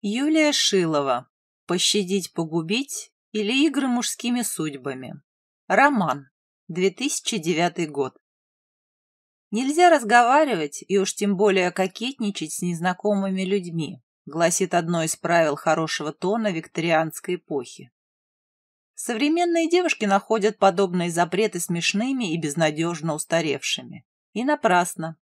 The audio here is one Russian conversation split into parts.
Юлия Шилова. «Пощадить, погубить» или «Игры мужскими судьбами». Роман. 2009 год. «Нельзя разговаривать и уж тем более кокетничать с незнакомыми людьми», гласит одно из правил хорошего тона викторианской эпохи. Современные девушки находят подобные запреты смешными и безнадежно устаревшими. И напрасно.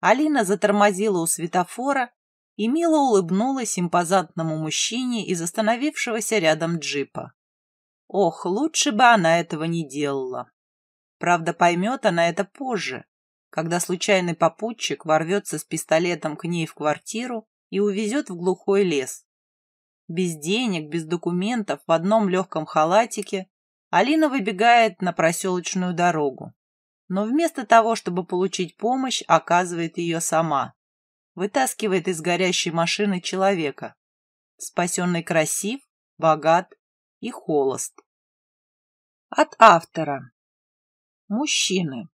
Алина затормозила у светофора и мило улыбнулась импозантному мужчине из остановившегося рядом джипа. Ох, лучше бы она этого не делала. Правда, поймет она это позже, когда случайный попутчик ворвется с пистолетом к ней в квартиру и увезет в глухой лес. Без денег, без документов, в одном легком халатике Алина выбегает на проселочную дорогу, но вместо того, чтобы получить помощь, оказывает ее сама – вытаскивает из горящей машины человека. Спасенный красив, богат и холост. От автора. Мужчины.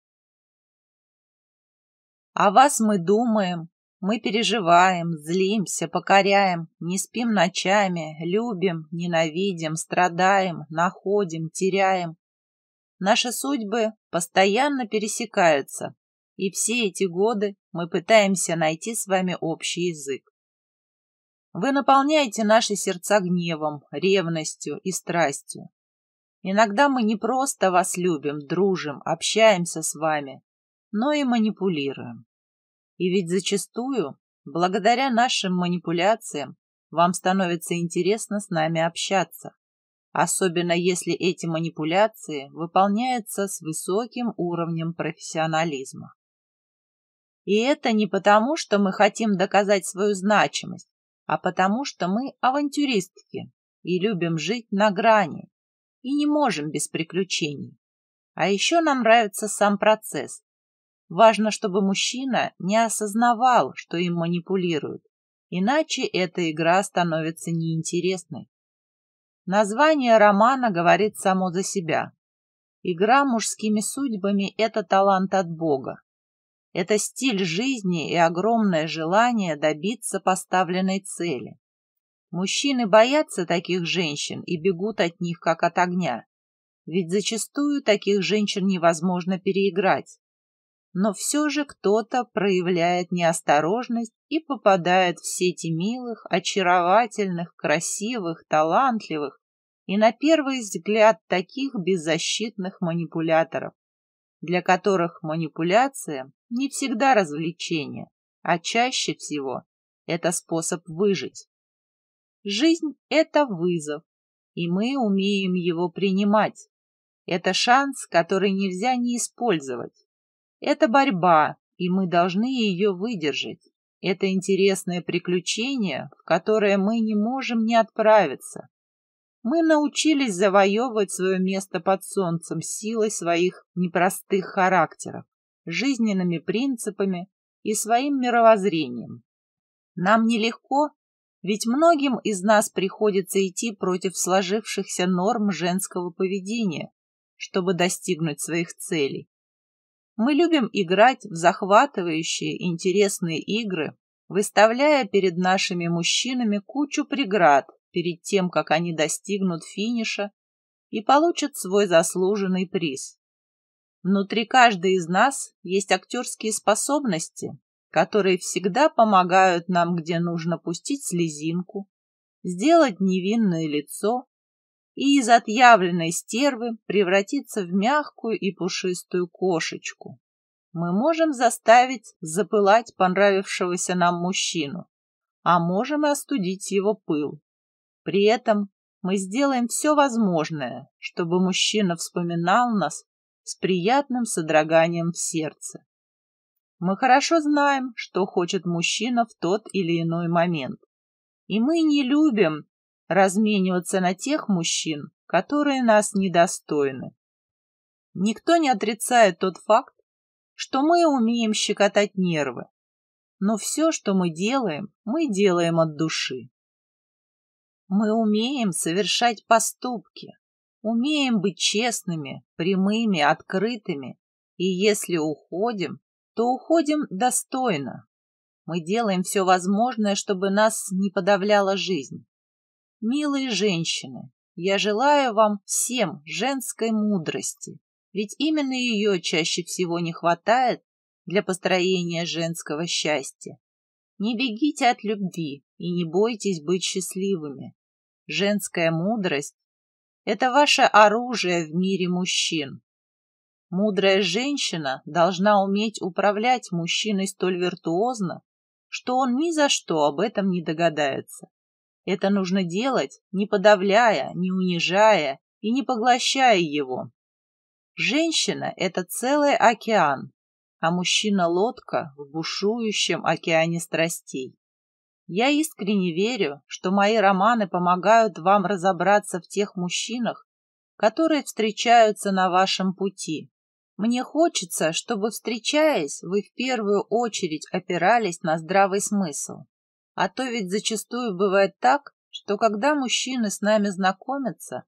О вас мы думаем, мы переживаем, злимся, покоряем, не спим ночами, любим, ненавидим, страдаем, находим, теряем. Наши судьбы постоянно пересекаются, и все эти годы мы пытаемся найти с вами общий язык. Вы наполняете наши сердца гневом, ревностью и страстью. Иногда мы не просто вас любим, дружим, общаемся с вами, но и манипулируем. И ведь зачастую, благодаря нашим манипуляциям, вам становится интересно с нами общаться, особенно если эти манипуляции выполняются с высоким уровнем профессионализма. И это не потому, что мы хотим доказать свою значимость, а потому, что мы авантюристки и любим жить на грани, и не можем без приключений. А еще нам нравится сам процесс. Важно, чтобы мужчина не осознавал, что им манипулируют, иначе эта игра становится неинтересной. Название романа говорит само за себя. Игра мужскими судьбами – это талант от Бога. Это стиль жизни и огромное желание добиться поставленной цели. Мужчины боятся таких женщин и бегут от них, как от огня. Ведь зачастую таких женщин невозможно переиграть. Но все же кто-то проявляет неосторожность и попадает в сети милых, очаровательных, красивых, талантливых и на первый взгляд таких беззащитных манипуляторов для которых манипуляция не всегда развлечение, а чаще всего это способ выжить. Жизнь – это вызов, и мы умеем его принимать. Это шанс, который нельзя не использовать. Это борьба, и мы должны ее выдержать. Это интересное приключение, в которое мы не можем не отправиться, мы научились завоевывать свое место под солнцем силой своих непростых характеров, жизненными принципами и своим мировоззрением. Нам нелегко, ведь многим из нас приходится идти против сложившихся норм женского поведения, чтобы достигнуть своих целей. Мы любим играть в захватывающие интересные игры, выставляя перед нашими мужчинами кучу преград перед тем, как они достигнут финиша и получат свой заслуженный приз. Внутри каждой из нас есть актерские способности, которые всегда помогают нам, где нужно пустить слезинку, сделать невинное лицо и из отъявленной стервы превратиться в мягкую и пушистую кошечку. Мы можем заставить запылать понравившегося нам мужчину, а можем и остудить его пыл. При этом мы сделаем все возможное, чтобы мужчина вспоминал нас с приятным содроганием в сердце. Мы хорошо знаем, что хочет мужчина в тот или иной момент. И мы не любим размениваться на тех мужчин, которые нас недостойны. Никто не отрицает тот факт, что мы умеем щекотать нервы. Но все, что мы делаем, мы делаем от души. Мы умеем совершать поступки, умеем быть честными, прямыми, открытыми, и если уходим, то уходим достойно. Мы делаем все возможное, чтобы нас не подавляла жизнь. Милые женщины, я желаю вам всем женской мудрости, ведь именно ее чаще всего не хватает для построения женского счастья. Не бегите от любви и не бойтесь быть счастливыми. Женская мудрость – это ваше оружие в мире мужчин. Мудрая женщина должна уметь управлять мужчиной столь виртуозно, что он ни за что об этом не догадается. Это нужно делать, не подавляя, не унижая и не поглощая его. Женщина – это целый океан, а мужчина-лодка в бушующем океане страстей. Я искренне верю, что мои романы помогают вам разобраться в тех мужчинах, которые встречаются на вашем пути. Мне хочется, чтобы, встречаясь, вы в первую очередь опирались на здравый смысл. А то ведь зачастую бывает так, что когда мужчины с нами знакомятся,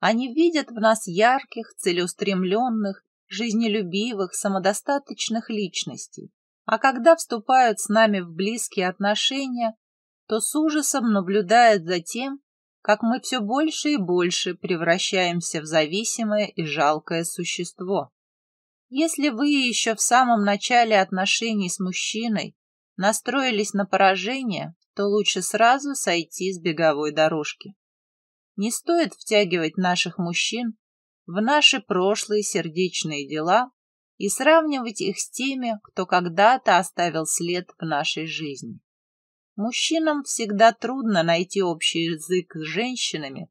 они видят в нас ярких, целеустремленных жизнелюбивых, самодостаточных личностей, а когда вступают с нами в близкие отношения, то с ужасом наблюдает за тем, как мы все больше и больше превращаемся в зависимое и жалкое существо. Если вы еще в самом начале отношений с мужчиной настроились на поражение, то лучше сразу сойти с беговой дорожки. Не стоит втягивать наших мужчин в наши прошлые сердечные дела и сравнивать их с теми, кто когда-то оставил след в нашей жизни. Мужчинам всегда трудно найти общий язык с женщинами,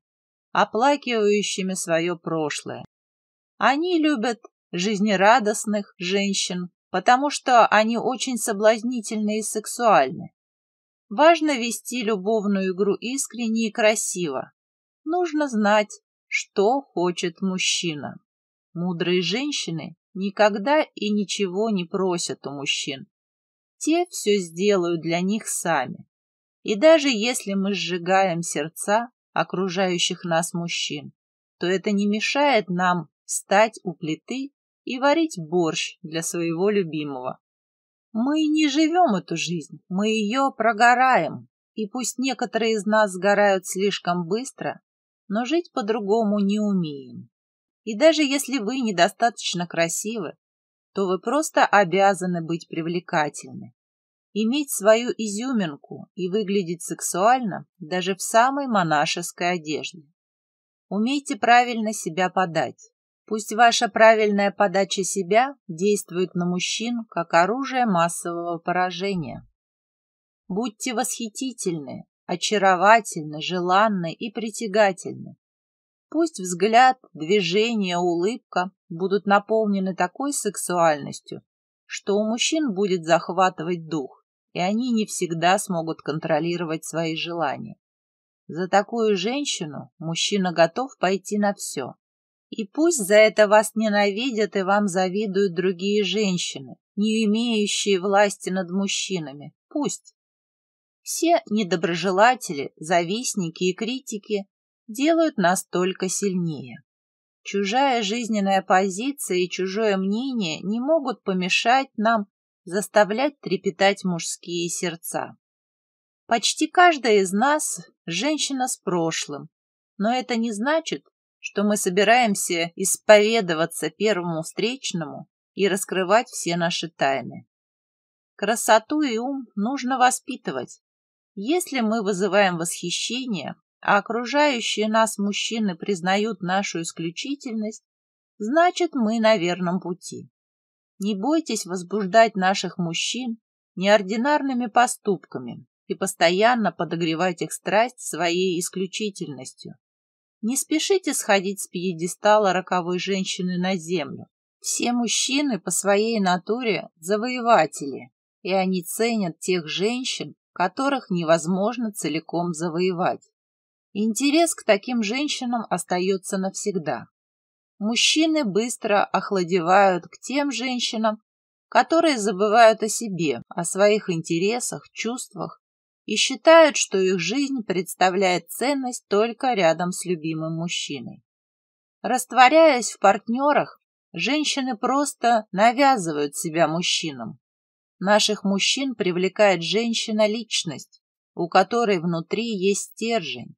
оплакивающими свое прошлое. Они любят жизнерадостных женщин, потому что они очень соблазнительны и сексуальны. Важно вести любовную игру искренне и красиво. Нужно знать, что хочет мужчина. Мудрые женщины никогда и ничего не просят у мужчин. Те все сделают для них сами. И даже если мы сжигаем сердца окружающих нас мужчин, то это не мешает нам встать у плиты и варить борщ для своего любимого. Мы не живем эту жизнь, мы ее прогораем, и пусть некоторые из нас сгорают слишком быстро, но жить по-другому не умеем. И даже если вы недостаточно красивы, то вы просто обязаны быть привлекательны, иметь свою изюминку и выглядеть сексуально даже в самой монашеской одежде. Умейте правильно себя подать. Пусть ваша правильная подача себя действует на мужчин как оружие массового поражения. Будьте восхитительны, очаровательно, желанно и притягательно. Пусть взгляд, движение, улыбка будут наполнены такой сексуальностью, что у мужчин будет захватывать дух, и они не всегда смогут контролировать свои желания. За такую женщину мужчина готов пойти на все. И пусть за это вас ненавидят и вам завидуют другие женщины, не имеющие власти над мужчинами. Пусть. Все недоброжелатели, завистники и критики делают нас только сильнее. Чужая жизненная позиция и чужое мнение не могут помешать нам заставлять трепетать мужские сердца. Почти каждая из нас – женщина с прошлым, но это не значит, что мы собираемся исповедоваться первому встречному и раскрывать все наши тайны. Красоту и ум нужно воспитывать, если мы вызываем восхищение, а окружающие нас мужчины признают нашу исключительность, значит, мы на верном пути. Не бойтесь возбуждать наших мужчин неординарными поступками и постоянно подогревать их страсть своей исключительностью. Не спешите сходить с пьедестала роковой женщины на землю. Все мужчины по своей натуре завоеватели, и они ценят тех женщин, которых невозможно целиком завоевать. Интерес к таким женщинам остается навсегда. Мужчины быстро охладевают к тем женщинам, которые забывают о себе, о своих интересах, чувствах и считают, что их жизнь представляет ценность только рядом с любимым мужчиной. Растворяясь в партнерах, женщины просто навязывают себя мужчинам, Наших мужчин привлекает женщина-личность, у которой внутри есть стержень,